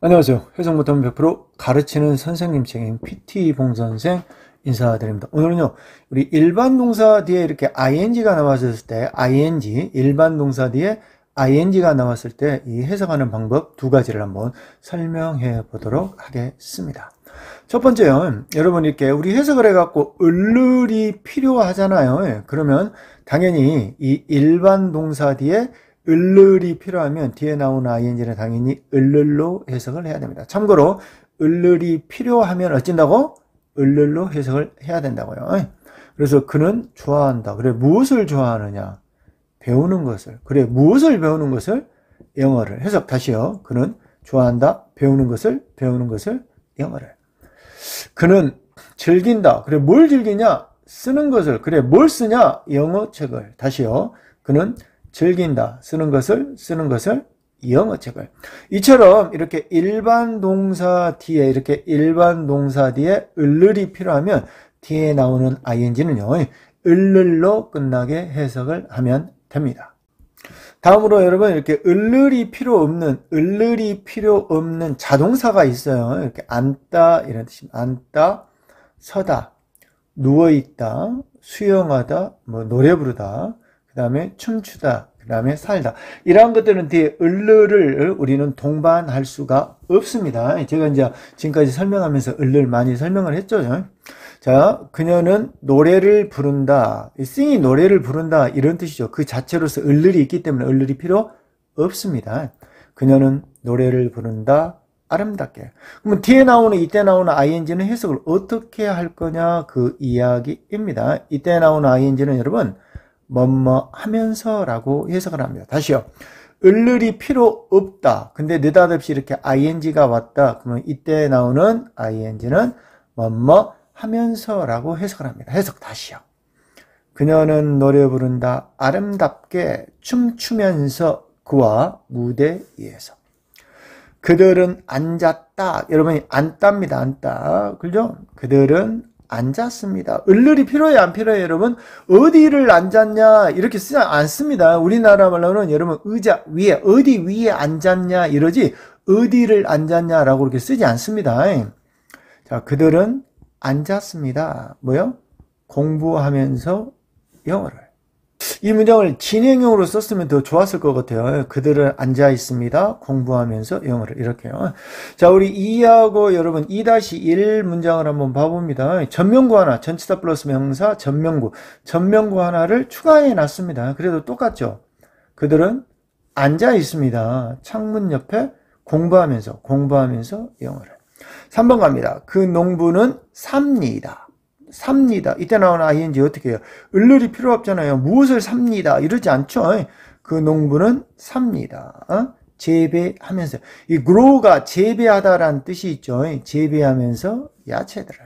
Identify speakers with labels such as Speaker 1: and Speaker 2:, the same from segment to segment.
Speaker 1: 안녕하세요. 회성 못하면 100% 가르치는 선생님 책임 PT 봉 선생 인사드립니다. 오늘은요, 우리 일반 동사 뒤에 이렇게 ing가 나왔을 때, ing, 일반 동사 뒤에 ing가 나왔을 때 이 해석하는 방법 두 가지를 한번 설명해 보도록 하겠습니다. 첫 번째요, 여러분 이렇게 우리 해석을 해갖고 을룰이 필요하잖아요. 그러면 당연히 이 일반 동사 뒤에 을르이 필요하면 뒤에 나온 ing는 당연히 을르로 해석을 해야 됩니다. 참고로 을르이 필요하면 어쩐다고? 을르로 해석을 해야 된다고요. 그래서 그는 좋아한다. 그래 무엇을 좋아하느냐? 배우는 것을. 그래 무엇을 배우는 것을? 영어를. 해석 다시요. 그는 좋아한다. 배우는 것을 배우는 것을 영어를. 그는 즐긴다. 그래 뭘 즐기냐? 쓰는 것을. 그래 뭘 쓰냐? 영어 책을. 다시요. 그는 즐긴다. 쓰는 것을 쓰는 것을 영어책을. 이처럼 이렇게 일반 동사 뒤에 이렇게 일반 동사 뒤에 을르이 필요하면 뒤에 나오는 ing는요. 을를로 끝나게 해석을 하면 됩니다. 다음으로 여러분 이렇게 을르이 필요 없는 을르이 필요 없는 자동사가 있어요. 이렇게 앉다 이런 뜻이니다 앉다, 서다, 누워 있다, 수영하다, 뭐 노래 부르다. 그 다음에 춤추다, 그 다음에 살다. 이러한 것들은 뒤에 을르를 우리는 동반할 수가 없습니다. 제가 이제 지금까지 설명하면서 을르를 많이 설명을 했죠. 자, 그녀는 노래를 부른다. 싱이 노래를 부른다. 이런 뜻이죠. 그 자체로서 을르이 있기 때문에 을르이 필요 없습니다. 그녀는 노래를 부른다. 아름답게. 그러면 뒤에 나오는 이때 나오는 ing는 해석을 어떻게 할 거냐 그 이야기입니다. 이때 나오는 ing는 여러분 뭐뭐 하면서라고 해석을 합니다. 다시요. 을늘이 필요 없다. 근데 느닷없이 이렇게 ing가 왔다. 그러면 이때 나오는 ing는 뭐뭐 하면서라고 해석을 합니다. 해석 다시요. 그녀는 노래 부른다. 아름답게 춤추면서 그와 무대 위에서. 그들은 앉았다. 여러분이 앉답니다. 앉다. 그죠? 그들은 앉았습니다. 을늘이 필요해요? 안 필요해요? 여러분 어디를 앉았냐 이렇게 쓰지 않습니다. 우리나라 말로는 여러분 의자 위에 어디 위에 앉았냐 이러지 어디를 앉았냐라고 이렇게 쓰지 않습니다. 자 그들은 앉았습니다. 뭐요? 공부하면서 영어를 이 문장을 진행형으로 썼으면 더 좋았을 것 같아요. 그들은 앉아 있습니다. 공부하면서 영어를 이렇게요. 자, 우리 2하고 여러분 2-1 문장을 한번 봐봅니다. 전명구 하나, 전치사 플러스 명사, 전명구. 전명구 하나를 추가해 놨습니다. 그래도 똑같죠. 그들은 앉아 있습니다. 창문 옆에 공부하면서, 공부하면서 영어를. 3번 갑니다. 그 농부는 삽니다. 삽니다. 이때 나오는 ing 어떻게 해요? 을늘이 필요 없잖아요. 무엇을 삽니다. 이러지 않죠. 그 농부는 삽니다. 어? 재배하면서. 이 grow가 재배하다라는 뜻이 있죠. 재배하면서 야채들을.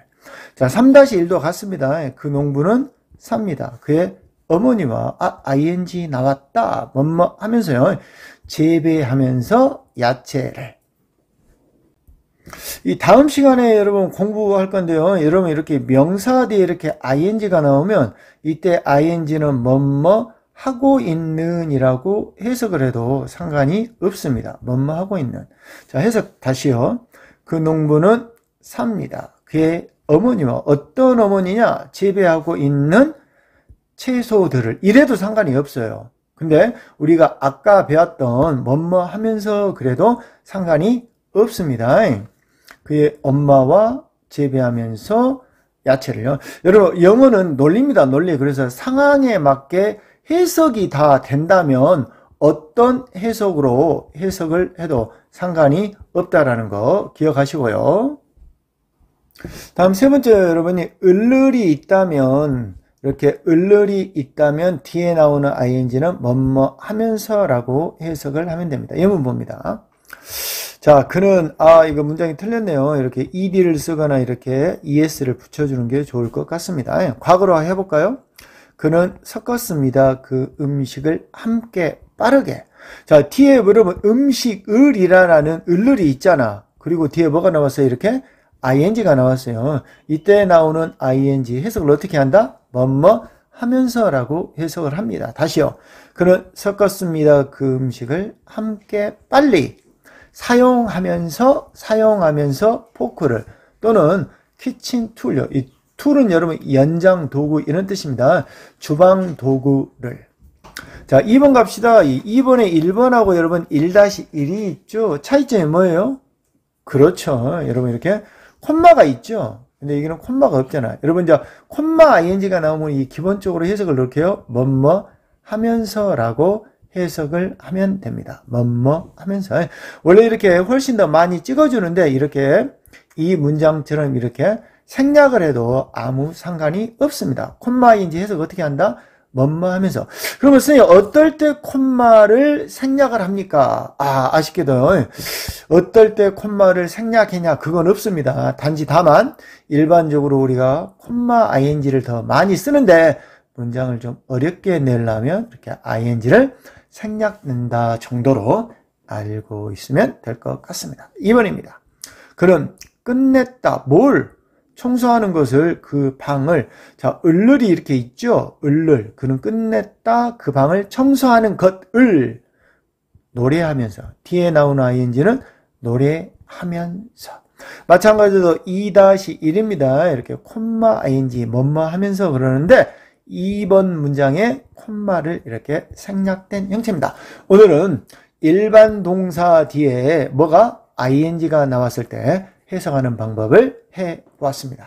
Speaker 1: 자, 3-1도 같습니다. 그 농부는 삽니다. 그의 어머니와 아, ing 나왔다. 뭐뭐 하면서요. 재배하면서 야채를. 이 다음 시간에 여러분 공부할 건데요. 여러분 이렇게 명사 뒤에 이렇게 ing가 나오면 이때 ing는 뭐뭐 하고 있는이라고 해석을 해도 상관이 없습니다. 뭐뭐 하고 있는. 자, 해석 다시요. 그 농부는 삽니다. 그의 어머니와 어떤 어머니냐? 재배하고 있는 채소들을. 이래도 상관이 없어요. 근데 우리가 아까 배웠던 뭐뭐 하면서 그래도 상관이 없습니다. 그의 엄마와 재배하면서 야채를요. 여러분, 영어는 논리입니다, 논리. 그래서 상황에 맞게 해석이 다 된다면 어떤 해석으로 해석을 해도 상관이 없다라는 거 기억하시고요. 다음 세 번째 여러분이 을르리 있다면 이렇게 을르리 있다면 뒤에 나오는 ing는 뭐뭐 하면서라고 해석을 하면 됩니다. 예문 봅니다. 자, 그는 아 이거 문장이 틀렸네요. 이렇게 ed를 쓰거나 이렇게 es를 붙여주는 게 좋을 것 같습니다. 예, 과거로 해볼까요? 그는 섞었습니다. 그 음식을 함께 빠르게. 자, 뒤에 그러면 음식을이라는 을이 있잖아. 그리고 뒤에 뭐가 나왔어요? 이렇게 ing가 나왔어요. 이때 나오는 ing 해석을 어떻게 한다? 뭐뭐 하면서라고 해석을 합니다. 다시요. 그는 섞었습니다. 그 음식을 함께 빨리. 사용하면서 사용하면서 포크를 또는 키친 툴요. 이 툴은 여러분 연장 도구 이런 뜻입니다. 주방 도구를 자, 2번 갑시다. 2번에 1번하고 여러분 1-1이 있죠. 차이점이 뭐예요? 그렇죠. 여러분 이렇게 콤마가 있죠. 근데 여기는 콤마가 없잖아. 여러분 이제 콤마 ing가 나오면 이 기본적으로 해석을 넣을게요. 뭐 뭐 하면서라고 해석을 하면 됩니다. 뭐뭐 하면서 원래 이렇게 훨씬 더 많이 찍어주는데 이렇게 이 문장처럼 이렇게 생략을 해도 아무 상관이 없습니다. 콤마인지 해석 어떻게 한다? 뭐뭐 하면서 그러면 선생님 어떨 때 콤마를 생략을 합니까? 아 아쉽게도 어떨 때 콤마를 생략했냐 그건 없습니다. 단지 다만 일반적으로 우리가 콤마 ing를 더 많이 쓰는데 문장을 좀 어렵게 내려면 이렇게 ing를 생략된다 정도로 알고 있으면 될 것 같습니다. 2번입니다. 그는 끝냈다. 뭘? 청소하는 것을 그 방을 자 을늘이 이렇게 있죠. 을늘 그는 끝냈다. 그 방을 청소하는 것을 노래하면서 뒤에 나온 ing는 노래하면서 마찬가지로 2-1입니다. 이렇게 콤마 ing 뭐뭐 하면서 그러는데 2번 문장의 콤마를 이렇게 생략된 형태입니다. 오늘은 일반 동사 뒤에 뭐가 ing가 나왔을 때 해석하는 방법을 해 보았습니다.